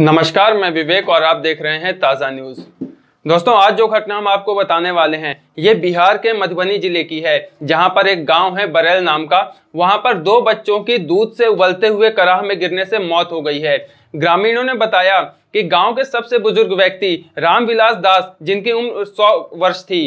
नमस्कार मैं विवेक और आप देख रहे हैं ताज़ा न्यूज़ दोस्तों आज जो घटना हम आपको बताने वाले हैं ये बिहार के मधुबनी जिले की है जहां पर एक गांव है बरेल नाम का वहां पर दो बच्चों की दूध से उबलते हुए कराह में गिरने से मौत हो गई है ग्रामीणों ने बताया कि गांव के सबसे बुजुर्ग व्यक्ति रामविलास दास जिनकी उम्र सौ वर्ष थी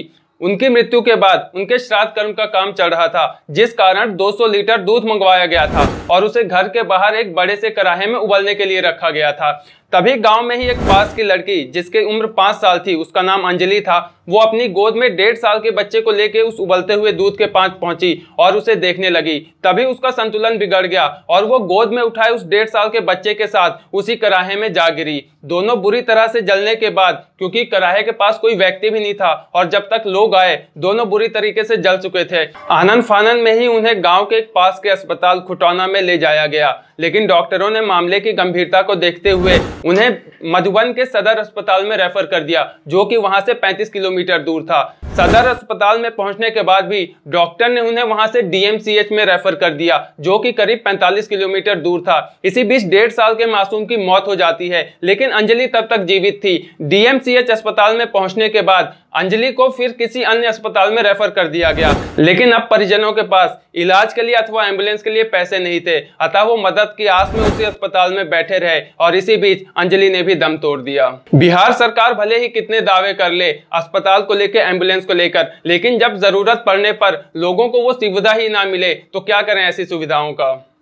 उनकी मृत्यु के बाद उनके श्राद्ध कर्म का काम चल रहा था जिस कारण 200 लीटर दूध मंगवाया गया था और उसे घर के बाहर एक बड़े से कराहे में उबलने के लिए रखा गया था तभी गांव में ही एक पास की लड़की जिसकी उम्र पांच साल थी उसका नाम अंजलि था वो अपनी गोद में डेढ़ साल के बच्चे को लेकर उस उबलते हुए दूध के पास पहुंची और उसे देखने लगी तभी उसका संतुलन बिगड़ गया और वो गोद में उठाए उस डेढ़ साल के बच्चे के साथ उसी कराहे में जा गिरी दोनों बुरी तरह से जलने के बाद क्योंकि कराहे के पास कोई व्यक्ति भी नहीं था और जब तक लोग आए दोनों बुरी तरीके से जल चुके थे आनंद फानंद में ही उन्हें गाँव के एक पास के अस्पताल खुटौना में ले जाया गया लेकिन डॉक्टरों ने मामले की गंभीरता को देखते हुए उन्हें मधुबन के सदर अस्पताल में रेफर कर दिया जो कि वहां से 35 किलोमीटर दूर था सदर अस्पताल में पहुंचने के बाद भी डॉक्टर ने उन्हें वहां से डीएमसीएच में रेफर कर दिया जो कि करीब 45 किलोमीटर दूर था इसी बीच डेढ़ साल के मासूम की मौत हो जाती है लेकिन अंजलि तब तक जीवित थी डीएमसीएच अस्पताल में पहुंचने के बाद अंजलि को फिर किसी अन्य अस्पताल में रेफर कर दिया गया लेकिन अब परिजनों के पास इलाज के लिए अथवा एम्बुलेंस के लिए पैसे नहीं थे अतः वो मदद की आस में उसी अस्पताल में बैठे रहे और इसी बीच अंजलि ने भी दम तोड़ दिया बिहार सरकार भले ही कितने दावे कर ले अस्पताल को लेकर एम्बुलेंस को लेकर लेकिन जब जरूरत पड़ने पर लोगों को वो सुविधा ही ना मिले तो क्या करें ऐसी सुविधाओं का